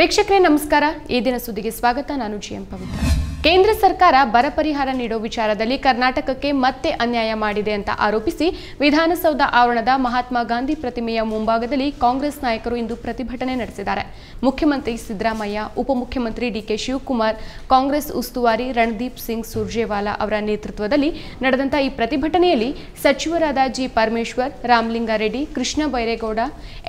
ವೀಕ್ಷಕರೇ ನಮಸ್ಕಾರ ಈ ದಿನ ಸುದ್ದಿಗೆ ಸ್ವಾಗತ ನಾನು ಜಿ ಎಂ ಪವಿತ್ರ ಕೇಂದ್ರ ಸರ್ಕಾರ ಬರ ಪರಿಹಾರ ನೀಡೋ ವಿಚಾರದಲ್ಲಿ ಕರ್ನಾಟಕಕ್ಕೆ ಮತ್ತೆ ಅನ್ಯಾಯ ಮಾಡಿದೆ ಅಂತ ಆರೋಪಿಸಿ ವಿಧಾನಸೌಧ ಆವರಣದ ಮಹಾತ್ಮ ಗಾಂಧಿ ಪ್ರತಿಮೆಯ ಮುಂಭಾಗದಲ್ಲಿ ಕಾಂಗ್ರೆಸ್ ನಾಯಕರು ಇಂದು ಪ್ರತಿಭಟನೆ ನಡೆಸಿದ್ದಾರೆ ಮುಖ್ಯಮಂತ್ರಿ ಸಿದ್ದರಾಮಯ್ಯ ಉಪಮುಖ್ಯಮಂತ್ರಿ ಡಿಕೆ ಶಿವಕುಮಾರ್ ಕಾಂಗ್ರೆಸ್ ಉಸ್ತುವಾರಿ ರಣದೀಪ್ ಸಿಂಗ್ ಸುರ್ಜೇವಾಲಾ ಅವರ ನೇತೃತ್ವದಲ್ಲಿ ನಡೆದಂತಹ ಈ ಪ್ರತಿಭಟನೆಯಲ್ಲಿ ಸಚಿವರಾದ G Parameshwar Ramalinga Reddy Krishna Byre Gowda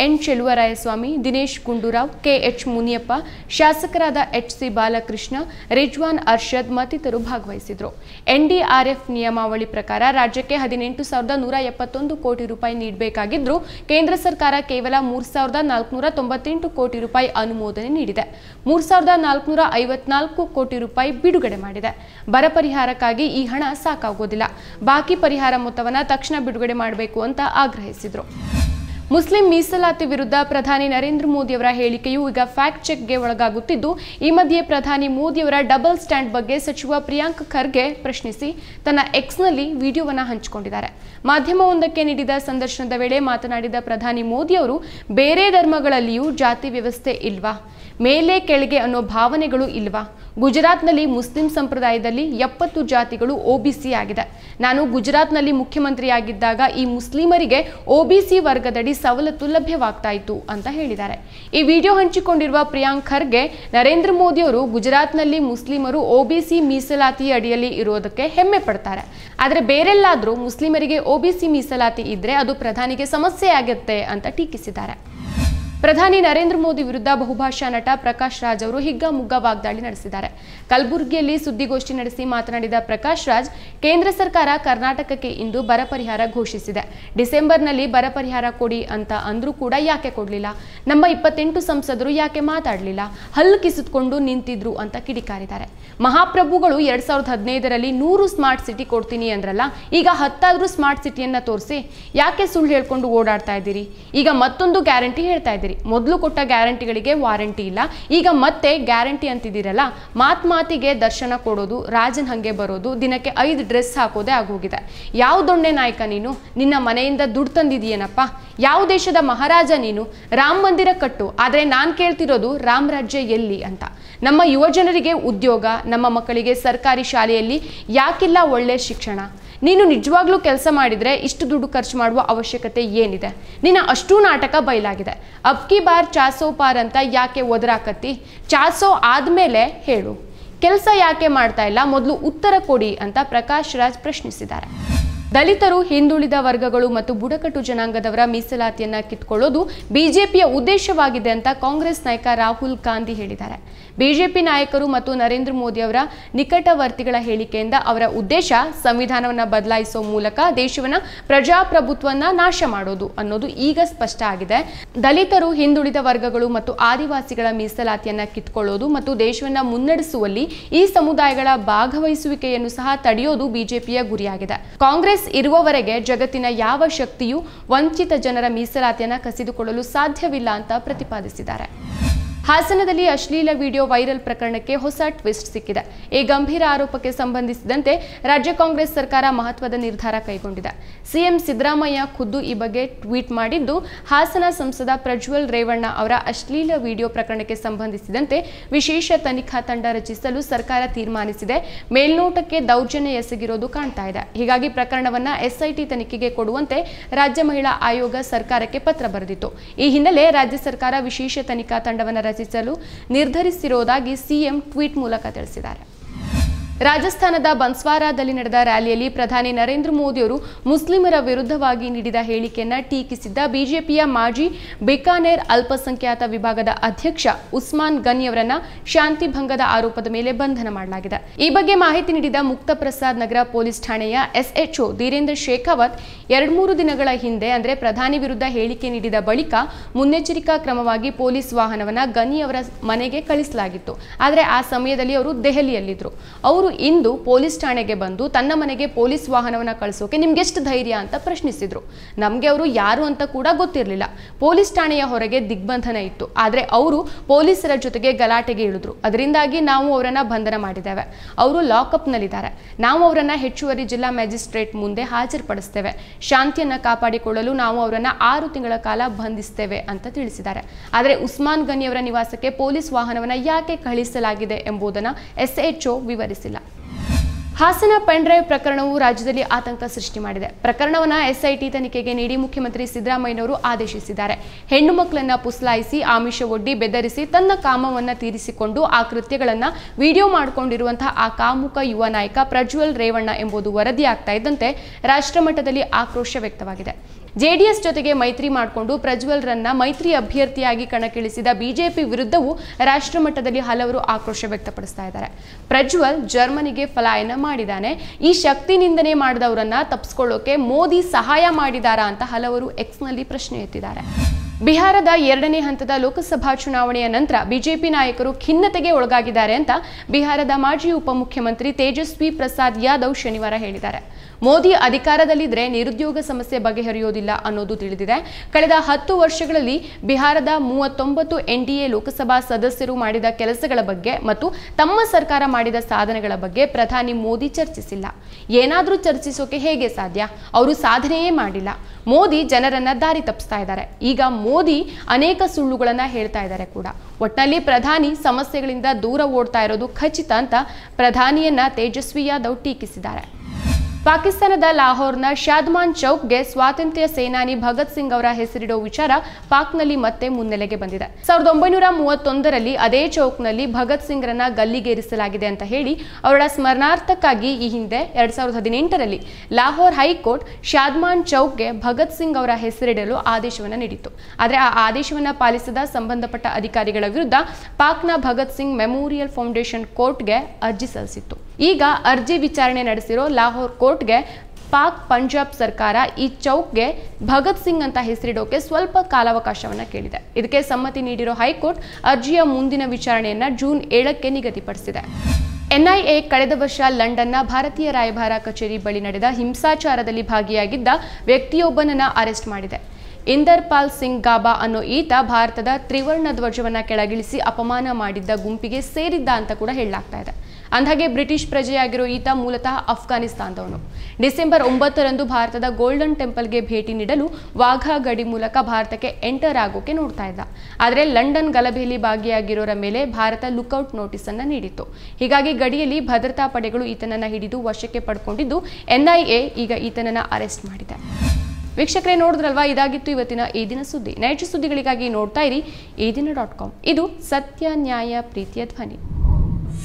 N Cheluvarayaswamy Dinesh Gundu Rao K H Muniyappa ಶಾಸಕರಾದ ಎಚ್ಸಿ ಸಿ ಬಾಲಕೃಷ್ಣ ರಿಜ್ವಾನ್ ಅರ್ಷ ಪರಿಷದ್ ಮತ್ತಿತರರು ಭಾಗವಹಿಸಿದರು ಎನ್ಡಿಆರ್ಎಫ್ ನಿಯಮಾವಳಿ ಪ್ರಕಾರ ರಾಜ್ಯಕ್ಕೆ ಹದಿನೆಂಟು ಸಾವಿರದ ನೂರ ಎಪ್ಪತ್ತೊಂದು ಕೋಟಿ ರೂಪಾಯಿ ನೀಡಬೇಕಾಗಿದ್ರು ಕೇಂದ್ರ ಸರ್ಕಾರ ಕೇವಲ ಮೂರು ಸಾವಿರದ ನಾಲ್ಕುನೂರ ತೊಂಬತ್ತೆಂಟು ಕೋಟಿ ರೂಪಾಯಿ ಅನುಮೋದನೆ ನೀಡಿದೆ ಮೂರು ಸಾವಿರದ ನಾಲ್ಕುನೂರ ಐವತ್ನಾಲ್ಕು ಕೋಟಿ ರೂಪಾಯಿ ಬಿಡುಗಡೆ ಮಾಡಿದೆ ಬರ ಪರಿಹಾರಕ್ಕಾಗಿ ಈ ಹಣ ಸಾಕಾಗೋದಿಲ್ಲ ಬಾಕಿ ಪರಿಹಾರ ಮೊತ್ತವನ್ನು ತಕ್ಷಣ ಬಿಡುಗಡೆ ಮಾಡಬೇಕು ಅಂತ ಆಗ್ರಹಿಸಿದರು ಮುಸ್ಲಿಂ ಮೀಸಲಾತಿ ವಿರುದ್ಧ ಪ್ರಧಾನಿ ನರೇಂದ್ರ ಮೋದಿಯವರ ಹೇಳಿಕೆಯು ಈಗ ಫ್ಯಾಕ್ಟ್ ಚೆಕ್ಗೆ ಒಳಗಾಗುತ್ತಿದ್ದು ಈ ಮಧ್ಯೆ ಪ್ರಧಾನಿ ಮೋದಿಯವರ ಡಬಲ್ ಸ್ಟ್ಯಾಂಡ್ ಬಗ್ಗೆ ಸಚಿವ ಪ್ರಿಯಾಂಕ್ ಖರ್ಗೆ ಪ್ರಶ್ನಿಸಿ ತನ್ನ ಎಕ್ಸ್ನಲ್ಲಿ ವಿಡಿಯೋವನ್ನು ಹಂಚಿಕೊಂಡಿದ್ದಾರೆ ಮಾಧ್ಯಮವೊಂದಕ್ಕೆ ನೀಡಿದ ಸಂದರ್ಶನದ ವೇಳೆ ಮಾತನಾಡಿದ ಪ್ರಧಾನಿ ಮೋದಿಯವರು ಬೇರೆ ಧರ್ಮಗಳಲ್ಲಿಯೂ ಜಾತಿ ವ್ಯವಸ್ಥೆ ಇಲ್ವಾ ಮೇಲೆ ಕೆಳಗೆ ಅನ್ನೋ ಭಾವನೆಗಳು ಇಲ್ವಾ ಗುಜರಾತ್ನಲ್ಲಿ ಮುಸ್ಲಿಂ ಸಂಪ್ರದಾಯದಲ್ಲಿ ಎಪ್ಪತ್ತು ಜಾತಿಗಳು ಒಬಿಸಿ ಆಗಿದೆ ನಾನು ಗುಜರಾತ್ನಲ್ಲಿ ಮುಖ್ಯಮಂತ್ರಿಯಾಗಿದ್ದಾಗ ಈ ಮುಸ್ಲಿಮರಿಗೆ ಒಬಿಸಿ ವರ್ಗದಡಿ ಸವಲತ್ತು ಲಭ್ಯವಾಗ್ತಾ ಇತ್ತು ಅಂತ ಹೇಳಿದ್ದಾರೆ ಈ ವಿಡಿಯೋ ಹಂಚಿಕೊಂಡಿರುವ ಪ್ರಿಯಾಂಕ್ ಖರ್ಗೆ ನರೇಂದ್ರ ಮೋದಿಯವರು ಗುಜರಾತ್ನಲ್ಲಿ ಮುಸ್ಲಿಮರು ಒಬಿಸಿ ಮೀಸಲಾತಿ ಅಡಿಯಲ್ಲಿ ಇರೋದಕ್ಕೆ ಹೆಮ್ಮೆ ಪಡ್ತಾರೆ ಆದರೆ ಬೇರೆಲ್ಲಾದರೂ ಮುಸ್ಲಿಮರಿಗೆ ಒಬಿಸಿ ಮೀಸಲಾತಿ ಇದ್ರೆ ಅದು ಪ್ರಧಾನಿಗೆ ಸಮಸ್ಯೆ ಆಗುತ್ತೆ ಅಂತ ಟೀಕಿಸಿದ್ದಾರೆ ಪ್ರಧಾನಿ ನರೇಂದ್ರ ಮೋದಿ ವಿರುದ್ಧ ಬಹುಭಾಷಾ ನಟ ಪ್ರಕಾಶ್ ರಾಜ್ ಅವರು ಹಿಗ್ಗಾಮುಗ್ಗ ವಾಗ್ದಾಳಿ ನಡೆಸಿದ್ದಾರೆ ಕಲಬುರಗಿಯಲ್ಲಿ ಸುದ್ದಿಗೋಷ್ಠಿ ನಡೆಸಿ ಮಾತನಾಡಿದ ಪ್ರಕಾಶ್ ರಾಜ್ ಕೇಂದ್ರ ಸರ್ಕಾರ ಕರ್ನಾಟಕಕ್ಕೆ ಇಂದು ಬರ ಪರಿಹಾರ ಘೋಷಿಸಿದೆ ಡಿಸೆಂಬರ್ನಲ್ಲಿ ಬರ ಪರಿಹಾರ ಕೊಡಿ ಅಂತ ಅಂದ್ರೂ ಕೂಡ ಯಾಕೆ ಕೊಡಲಿಲ್ಲ ನಮ್ಮ ಇಪ್ಪತ್ತೆಂಟು ಸಂಸದರು ಯಾಕೆ ಮಾತಾಡಲಿಲ್ಲ ಹಲ್ಲು ಕಿಸಿದುಕೊಂಡು ನಿಂತಿದ್ರು ಅಂತ ಕಿಡಿಕಾರಿದ್ದಾರೆ ಮಹಾಪ್ರಭುಗಳು ಎರಡ್ ಸಾವಿರದ ಹದಿನೈದರಲ್ಲಿ ನೂರು ಸ್ಮಾರ್ಟ್ ಸಿಟಿ ಕೊಡ್ತೀನಿ ಅಂದ್ರಲ್ಲ ಈಗ ಹತ್ತಾದ್ರೂ ಸ್ಮಾರ್ಟ್ ಸಿಟಿಯನ್ನ ತೋರಿಸಿ ಯಾಕೆ ಸುಳ್ಳು ಹೇಳ್ಕೊಂಡು ಓಡಾಡ್ತಾ ಇದ್ದೀರಿ ಈಗ ಮತ್ತೊಂದು ಗ್ಯಾರಂಟಿ ಹೇಳ್ತಾ ಇದ್ದೀರಿ ಇದ್ದೀರಿ ಮೊದಲು ಕೊಟ್ಟ ಗ್ಯಾರಂಟಿಗಳಿಗೆ ವಾರಂಟಿ ಇಲ್ಲ ಈಗ ಮತ್ತೆ ಗ್ಯಾರಂಟಿ ಅಂತಿದ್ದೀರಲ್ಲ ಮಾತ್ ಮಾತಿಗೆ ದರ್ಶನ ಕೊಡೋದು ರಾಜನ್ ಹಂಗೆ ಬರೋದು ದಿನಕ್ಕೆ ಐದು ಡ್ರೆಸ್ ಹಾಕೋದೇ ಆಗೋಗಿದೆ ಯಾವ ದೊಣ್ಣೆ ನಾಯಕ ನೀನು ನಿನ್ನ ಮನೆಯಿಂದ ದುಡ್ಡು ತಂದಿದೀಯೇನಪ್ಪ ಯಾವ ದೇಶದ ಮಹಾರಾಜ ನೀನು ರಾಮ ಮಂದಿರ ಕಟ್ಟು ಆದರೆ ನಾನು ಕೇಳ್ತಿರೋದು ರಾಮರಾಜ್ಯ ರಾಜ್ಯ ಎಲ್ಲಿ ಅಂತ ನಮ್ಮ ಯುವಜನರಿಗೆ ಉದ್ಯೋಗ ನಮ್ಮ ಮಕ್ಕಳಿಗೆ ಸರ್ಕಾರಿ ಶಾಲೆಯಲ್ಲಿ ಯಾಕಿಲ್ಲ ಒಳ್ಳೆ ಶಿಕ್ಷಣ ನೀನು ನಿಜವಾಗ್ಲೂ ಕೆಲಸ ಮಾಡಿದರೆ ಇಷ್ಟು ದುಡ್ಡು ಖರ್ಚು ಮಾಡುವ ಅವಶ್ಯಕತೆ ಏನಿದೆ ನಿನ್ನ ಅಷ್ಟೂ ನಾಟಕ ಬಯಲಾಗಿದೆ ಅಬ್ಕಿ ಬಾರ್ ಚಾಸೋ ಪಾರ್ ಅಂತ ಯಾಕೆ ಒದರಾಕತ್ತಿ ಚಾಸೋ ಆದಮೇಲೆ ಹೇಳು ಕೆಲಸ ಯಾಕೆ ಮಾಡ್ತಾ ಇಲ್ಲ ಮೊದಲು ಉತ್ತರ ಕೊಡಿ ಅಂತ ಪ್ರಕಾಶ್ ರಾಜ್ ಪ್ರಶ್ನಿಸಿದ್ದಾರೆ ದಲಿತರು ಹಿಂದುಳಿದ ವರ್ಗಗಳು ಮತ್ತು ಬುಡಕಟ್ಟು ಜನಾಂಗದವರ ಮೀಸಲಾತಿಯನ್ನ ಕಿತ್ಕೊಳ್ಳೋದು ಬಿಜೆಪಿಯ ಉದ್ದೇಶವಾಗಿದೆ ಅಂತ ಕಾಂಗ್ರೆಸ್ ನಾಯಕ ರಾಹುಲ್ ಗಾಂಧಿ ಹೇಳಿದ್ದಾರೆ ಬಿಜೆಪಿ ನಾಯಕರು ಮತ್ತು ನರೇಂದ್ರ ಮೋದಿ ಅವರ ನಿಕಟವರ್ತಿಗಳ ಹೇಳಿಕೆಯಿಂದ ಅವರ ಉದ್ದೇಶ ಸಂವಿಧಾನವನ್ನು ಬದಲಾಯಿಸುವ ಮೂಲಕ ದೇಶವನ್ನ ಪ್ರಜಾಪ್ರಭುತ್ವನ ನಾಶ ಮಾಡೋದು ಅನ್ನೋದು ಈಗ ಸ್ಪಷ್ಟ ಆಗಿದೆ ದಲಿತರು ಹಿಂದುಳಿದ ವರ್ಗಗಳು ಮತ್ತು ಆದಿವಾಸಿಗಳ ಮೀಸಲಾತಿಯನ್ನ ಕಿತ್ಕೊಳ್ಳೋದು ಮತ್ತು ದೇಶವನ್ನ ಮುನ್ನಡೆಸುವಲ್ಲಿ ಈ ಸಮುದಾಯಗಳ ಭಾಗವಹಿಸುವಿಕೆಯನ್ನು ಸಹ ತಡೆಯೋದು ಬಿಜೆಪಿಯ ಗುರಿಯಾಗಿದೆ ಕಾಂಗ್ರೆಸ್ ಕಾಂಗ್ರೆಸ್ ಇರುವವರೆಗೆ ಜಗತ್ತಿನ ಯಾವ ಶಕ್ತಿಯೂ ವಂಚಿತ ಜನರ ಮೀಸಲಾತಿಯನ್ನು ಕಸಿದುಕೊಳ್ಳಲು ಸಾಧ್ಯವಿಲ್ಲ ಅಂತ ಪ್ರತಿಪಾದಿಸಿದ್ದಾರೆ ಹಾಸನದಲ್ಲಿ ಅಶ್ಲೀಲ ವಿಡಿಯೋ ವೈರಲ್ ಪ್ರಕರಣಕ್ಕೆ ಹೊಸ ಟ್ವಿಸ್ಟ್ ಸಿಕ್ಕಿದೆ ಈ ಗಂಭೀರ ಆರೋಪಕ್ಕೆ ಸಂಬಂಧಿಸಿದಂತೆ ರಾಜ್ಯ ಕಾಂಗ್ರೆಸ್ ಸರ್ಕಾರ ಮಹತ್ವದ ನಿರ್ಧಾರ ಕೈಗೊಂಡಿದೆ ಸಿಎಂ ಸಿದ್ದರಾಮಯ್ಯ ಖುದ್ದು ಈ ಬಗ್ಗೆ ಟ್ವೀಟ್ ಮಾಡಿದ್ದು ಹಾಸನ ಸಂಸದ ಪ್ರಜ್ವಲ್ ರೇವಣ್ಣ ಅವರ ಅಶ್ಲೀಲ ವಿಡಿಯೋ ಪ್ರಕರಣಕ್ಕೆ ಸಂಬಂಧಿಸಿದಂತೆ ವಿಶೇಷ ತನಿಖಾ ತಂಡ ರಚಿಸಲು ಸರ್ಕಾರ ತೀರ್ಮಾನಿಸಿದೆ ಮೇಲ್ನೋಟಕ್ಕೆ ದೌರ್ಜನ್ಯ ಎಸಗಿರೋದು ಕಾಣ್ತಾ ಇದೆ ಹೀಗಾಗಿ ಪ್ರಕರಣವನ್ನು ಎಸ್ಐಟಿ ತನಿಖೆಗೆ ಕೊಡುವಂತೆ ರಾಜ್ಯ ಮಹಿಳಾ ಆಯೋಗ ಸರ್ಕಾರಕ್ಕೆ ಪತ್ರ ಬರೆದಿತ್ತು ಈ ಹಿನ್ನೆಲೆ ರಾಜ್ಯ ಸರ್ಕಾರ ವಿಶೇಷ ತನಿಖಾ ತಂಡವನ್ನು ರಚಿಸಲು ನಿರ್ಧರಿಸಿರುವುದಾಗಿ ಸಿಎಂ ಟ್ವೀಟ್ ಮೂಲಕ ತಿಳಿಸಿದ್ದಾರೆ ರಾಜಸ್ಥಾನದ ಬನ್ಸ್ವಾರಾದಲ್ಲಿ ನಡೆದ ರ್ಯಾಲಿಯಲ್ಲಿ ಪ್ರಧಾನಿ ನರೇಂದ್ರ ಮೋದಿಯವರು ಮುಸ್ಲಿಮರ ವಿರುದ್ಧವಾಗಿ ನೀಡಿದ ಹೇಳಿಕೆಯನ್ನು ಟೀಕಿಸಿದ್ದ ಬಿಜೆಪಿಯ ಮಾಜಿ ಬಿಕಾನೇರ್ ಅಲ್ಪಸಂಖ್ಯಾತ ವಿಭಾಗದ ಅಧ್ಯಕ್ಷ ಉಸ್ಮಾನ್ ಗನಿಯವರನ್ನ ಶಾಂತಿ ಭಂಗದ ಆರೋಪದ ಮೇಲೆ ಬಂಧನ ಮಾಡಲಾಗಿದೆ ಈ ಬಗ್ಗೆ ಮಾಹಿತಿ ನೀಡಿದ ಮುಕ್ತ ಪ್ರಸಾದ್ ನಗರ ಪೊಲೀಸ್ ಠಾಣೆಯ ಎಸ್ಎಚ್ಒ ಧೀರೇಂದ್ರ ಶೇಖಾವತ್ ಮೂರು ದಿನಗಳ ಹಿಂದೆ ಅಂದರೆ ಪ್ರಧಾನಿ ವಿರುದ್ಧ ಹೇಳಿಕೆ ನೀಡಿದ ಬಳಿಕ ಮುನ್ನೆಚ್ಚರಿಕಾ ಕ್ರಮವಾಗಿ ಪೊಲೀಸ್ ವಾಹನವನ್ನು ಗನಿಯವರ ಮನೆಗೆ ಕಳಿಸಲಾಗಿತ್ತು ಆದರೆ ಆ ಸಮಯದಲ್ಲಿ ಅವರು ದೆಹಲಿಯಲ್ಲಿದ್ದರು ಅವರು ಇಂದು ಪೊಲೀಸ್ ಠಾಣೆಗೆ ಬಂದು ತನ್ನ ಮನೆಗೆ ಪೊಲೀಸ್ ವಾಹನವನ್ನು ಕಳಿಸೋಕೆ ನಿಮ್ಗೆಷ್ಟು ಧೈರ್ಯ ಅಂತ ಪ್ರಶ್ನಿಸಿದ್ರು ನಮಗೆ ಅವರು ಯಾರು ಅಂತ ಕೂಡ ಗೊತ್ತಿರಲಿಲ್ಲ ಪೊಲೀಸ್ ಠಾಣೆಯ ಹೊರಗೆ ದಿಗ್ಬಂಧನ ಇತ್ತು ಆದರೆ ಅವರು ಪೊಲೀಸರ ಜೊತೆಗೆ ಗಲಾಟೆಗೆ ಇಳಿದ್ರು ಅದರಿಂದಾಗಿ ನಾವು ಅವರನ್ನು ಬಂಧನ ಮಾಡಿದ್ದೇವೆ ಅವರು ನಲ್ಲಿದ್ದಾರೆ ನಾವು ಅವರನ್ನು ಹೆಚ್ಚುವರಿ ಜಿಲ್ಲಾ ಮ್ಯಾಜಿಸ್ಟ್ರೇಟ್ ಮುಂದೆ ಹಾಜರುಪಡಿಸ್ತೇವೆ ಶಾಂತಿಯನ್ನು ಕಾಪಾಡಿಕೊಳ್ಳಲು ನಾವು ಅವರನ್ನು ಆರು ತಿಂಗಳ ಕಾಲ ಬಂಧಿಸ್ತೇವೆ ಅಂತ ತಿಳಿಸಿದ್ದಾರೆ ಆದರೆ ಉಸ್ಮಾನ್ ಗನಿಯವರ ನಿವಾಸಕ್ಕೆ ಪೊಲೀಸ್ ವಾಹನವನ್ನ ಯಾಕೆ ಕಳಿಸಲಾಗಿದೆ ಎಂಬುದನ್ನು ಎಸ್ಎಚ್ಒ ವಿವರಿಸಿಲ್ಲ ಹಾಸನ ಪೆನ್ಡ್ರೈವ್ ಪ್ರಕರಣವು ರಾಜ್ಯದಲ್ಲಿ ಆತಂಕ ಸೃಷ್ಟಿ ಮಾಡಿದೆ ಪ್ರಕರಣವನ್ನು ಎಸ್ಐಟಿ ತನಿಖೆಗೆ ನೀಡಿ ಮುಖ್ಯಮಂತ್ರಿ ಸಿದ್ದರಾಮಯ್ಯನವರು ಆದೇಶಿಸಿದ್ದಾರೆ ಹೆಣ್ಣು ಮಕ್ಕಳನ್ನು ಪುಸ್ಲಾಯಿಸಿ ಆಮಿಷವೊಡ್ಡಿ ಬೆದರಿಸಿ ತನ್ನ ಕಾಮವನ್ನು ತೀರಿಸಿಕೊಂಡು ಆ ಕೃತ್ಯಗಳನ್ನು ವಿಡಿಯೋ ಮಾಡಿಕೊಂಡಿರುವಂತಹ ಆ ಕಾಮುಕ ಯುವ ನಾಯಕ ಪ್ರಜ್ವಲ್ ರೇವಣ್ಣ ಎಂಬುದು ವರದಿಯಾಗ್ತಾ ಇದ್ದಂತೆ ರಾಷ್ಟ್ರಮಟ್ಟದಲ್ಲಿ ಆಕ್ರೋಶ ವ್ಯಕ್ತವಾಗಿದೆ ಜೆಡಿಎಸ್ ಜೊತೆಗೆ ಮೈತ್ರಿ ಮಾಡಿಕೊಂಡು ರನ್ನ ಮೈತ್ರಿ ಅಭ್ಯರ್ಥಿಯಾಗಿ ಕಣಕ್ಕಿಳಿಸಿದ ಬಿಜೆಪಿ ವಿರುದ್ಧವೂ ರಾಷ್ಟ್ರಮಟ್ಟದಲ್ಲಿ ಹಲವರು ಆಕ್ರೋಶ ವ್ಯಕ್ತಪಡಿಸ್ತಾ ಇದ್ದಾರೆ ಪ್ರಜ್ವಲ್ ಜರ್ಮನಿಗೆ ಫಲಾಯನ ಮಾಡಿದ್ದಾನೆ ಈ ಶಕ್ತಿ ನಿಂದನೆ ಮಾಡಿದವರನ್ನ ತಪ್ಪಿಸ್ಕೊಳ್ಳೋಕೆ ಮೋದಿ ಸಹಾಯ ಮಾಡಿದಾರಾ ಅಂತ ಹಲವರು ಎಕ್ಸ್ನಲ್ಲಿ ಪ್ರಶ್ನೆ ಎತ್ತಿದ್ದಾರೆ ಬಿಹಾರದ ಎರಡನೇ ಹಂತದ ಲೋಕಸಭಾ ಚುನಾವಣೆಯ ನಂತರ ಬಿಜೆಪಿ ನಾಯಕರು ಖಿನ್ನತೆಗೆ ಒಳಗಾಗಿದ್ದಾರೆ ಅಂತ ಬಿಹಾರದ ಮಾಜಿ ಉಪಮುಖ್ಯಮಂತ್ರಿ ತೇಜಸ್ವಿ ಪ್ರಸಾದ್ ಯಾದವ್ ಶನಿವಾರ ಹೇಳಿದ್ದಾರೆ ಮೋದಿ ಅಧಿಕಾರದಲ್ಲಿದ್ದರೆ ನಿರುದ್ಯೋಗ ಸಮಸ್ಯೆ ಬಗೆಹರಿಯೋದಿಲ್ಲ ಅನ್ನೋದು ತಿಳಿದಿದೆ ಕಳೆದ ಹತ್ತು ವರ್ಷಗಳಲ್ಲಿ ಬಿಹಾರದ ಮೂವತ್ತೊಂಬತ್ತು ಎನ್ಡಿಎ ಲೋಕಸಭಾ ಸದಸ್ಯರು ಮಾಡಿದ ಕೆಲಸಗಳ ಬಗ್ಗೆ ಮತ್ತು ತಮ್ಮ ಸರ್ಕಾರ ಮಾಡಿದ ಸಾಧನೆಗಳ ಬಗ್ಗೆ ಪ್ರಧಾನಿ ಮೋದಿ ಚರ್ಚಿಸಿಲ್ಲ ಏನಾದರೂ ಚರ್ಚಿಸೋಕೆ ಹೇಗೆ ಸಾಧ್ಯ ಅವರು ಸಾಧನೆಯೇ ಮಾಡಿಲ್ಲ ಮೋದಿ ಜನರನ್ನ ದಾರಿ ತಪ್ಪಿಸ್ತಾ ಇದ್ದಾರೆ ಈಗ ಮೋದಿ ಅನೇಕ ಸುಳ್ಳುಗಳನ್ನ ಹೇಳ್ತಾ ಇದ್ದಾರೆ ಕೂಡ ಒಟ್ನಲ್ಲಿ ಪ್ರಧಾನಿ ಸಮಸ್ಯೆಗಳಿಂದ ದೂರ ಓಡ್ತಾ ಇರೋದು ಖಚಿತ ಅಂತ ಪ್ರಧಾನಿಯನ್ನ ತೇಜಸ್ವಿ ಯಾದವ್ ಟೀಕಿಸಿದ್ದಾರೆ ಪಾಕಿಸ್ತಾನದ ಲಾಹೋರ್ನ ಶಾದ್ಮಾನ್ ಚೌಕ್ಗೆ ಸ್ವಾತಂತ್ರ್ಯ ಸೇನಾನಿ ಭಗತ್ ಸಿಂಗ್ ಅವರ ಹೆಸರಿಡೋ ವಿಚಾರ ಪಾಕ್ನಲ್ಲಿ ಮತ್ತೆ ಮುನ್ನೆಲೆಗೆ ಬಂದಿದೆ ಸಾವಿರದ ಒಂಬೈನೂರ ಮೂವತ್ತೊಂದರಲ್ಲಿ ಅದೇ ಚೌಕ್ನಲ್ಲಿ ಭಗತ್ ಸಿಂಗ್ರನ್ನ ಗಲ್ಲಿಗೇರಿಸಲಾಗಿದೆ ಅಂತ ಹೇಳಿ ಅವರ ಸ್ಮರಣಾರ್ಥಕ್ಕಾಗಿ ಈ ಹಿಂದೆ ಎರಡ್ ಸಾವಿರದ ಹದಿನೆಂಟರಲ್ಲಿ ಲಾಹೋರ್ ಹೈಕೋರ್ಟ್ ಶಾದ್ಮಾನ್ ಚೌಕ್ಗೆ ಭಗತ್ ಸಿಂಗ್ ಅವರ ಹೆಸರಿಡಲು ಆದೇಶವನ್ನು ನೀಡಿತ್ತು ಆದರೆ ಆ ಆದೇಶವನ್ನು ಪಾಲಿಸದ ಸಂಬಂಧಪಟ್ಟ ಅಧಿಕಾರಿಗಳ ವಿರುದ್ಧ ಪಾಕ್ನ ಭಗತ್ ಸಿಂಗ್ ಮೆಮೋರಿಯಲ್ ಫೌಂಡೇಶನ್ ಕೋರ್ಟ್ಗೆ ಅರ್ಜಿ ಸಲ್ಲಿಸಿತ್ತು ಈಗ ಅರ್ಜಿ ವಿಚಾರಣೆ ನಡೆಸಿರೋ ಲಾಹೋರ್ ಕೋರ್ಟ್ಗೆ ಪಾಕ್ ಪಂಜಾಬ್ ಸರ್ಕಾರ ಈ ಚೌಕ್ಗೆ ಭಗತ್ ಸಿಂಗ್ ಅಂತ ಹೆಸರಿಡೋಕೆ ಸ್ವಲ್ಪ ಕಾಲಾವಕಾಶವನ್ನು ಕೇಳಿದೆ ಇದಕ್ಕೆ ಸಮ್ಮತಿ ನೀಡಿರೋ ಹೈಕೋರ್ಟ್ ಅರ್ಜಿಯ ಮುಂದಿನ ವಿಚಾರಣೆಯನ್ನು ಜೂನ್ ಏಳಕ್ಕೆ ನಿಗದಿಪಡಿಸಿದೆ ಎನ್ಐಎ ಕಳೆದ ವರ್ಷ ಲಂಡನ್ನ ಭಾರತೀಯ ರಾಯಭಾರ ಕಚೇರಿ ಬಳಿ ನಡೆದ ಹಿಂಸಾಚಾರದಲ್ಲಿ ಭಾಗಿಯಾಗಿದ್ದ ವ್ಯಕ್ತಿಯೊಬ್ಬನನ್ನು ಅರೆಸ್ಟ್ ಮಾಡಿದೆ ಇಂದರ್ಪಾಲ್ ಸಿಂಗ್ ಗಾಬಾ ಅನ್ನೋ ಈತ ಭಾರತದ ತ್ರಿವರ್ಣ ಧ್ವಜವನ್ನ ಕೆಳಗಿಳಿಸಿ ಅಪಮಾನ ಮಾಡಿದ್ದ ಗುಂಪಿಗೆ ಸೇರಿದ್ದ ಅಂತ ಕೂಡ ಹೇಳಲಾಗ್ತಾ ಇದೆ ಅಂದಾಗೆ ಬ್ರಿಟಿಷ್ ಪ್ರಜೆಯಾಗಿರೋ ಈತ ಮೂಲತಃ ಅಫ್ಘಾನಿಸ್ತಾನದವನು ಡಿಸೆಂಬರ್ ಒಂಬತ್ತರಂದು ಭಾರತದ ಗೋಲ್ಡನ್ ಟೆಂಪಲ್ಗೆ ಭೇಟಿ ನೀಡಲು ವಾಘಾ ಗಡಿ ಮೂಲಕ ಭಾರತಕ್ಕೆ ಎಂಟರ್ ಆಗೋಕೆ ನೋಡ್ತಾ ಇದ್ದ ಆದರೆ ಲಂಡನ್ ಗಲಭೆಯಲ್ಲಿ ಭಾಗಿಯಾಗಿರೋರ ಮೇಲೆ ಭಾರತ ಲುಕ್ಔಟ್ ನೋಟಿಸ್ ಅನ್ನು ನೀಡಿತ್ತು ಹೀಗಾಗಿ ಗಡಿಯಲ್ಲಿ ಭದ್ರತಾ ಪಡೆಗಳು ಈತನನ್ನು ಹಿಡಿದು ವಶಕ್ಕೆ ಪಡ್ಕೊಂಡಿದ್ದು ಎನ್ಐಎ ಈಗ ಈತನನ್ನು ಅರೆಸ್ಟ್ ಮಾಡಿದೆ ವೀಕ್ಷಕರೇ ನೋಡಿದ್ರಲ್ವಾ ಇದಾಗಿತ್ತು ಇವತ್ತಿನ ಈ ದಿನ ಸುದ್ದಿ ನೈಟ್ ಸುದ್ದಿಗಳಿಗಾಗಿ ನೋಡ್ತಾ ಇರಿ ಈ ದಿನ ಡಾಟ್ ಕಾಮ್ ಇದು ಸತ್ಯ ನ್ಯಾಯ ಪ್ರೀತಿಯ ಧ್ವನಿ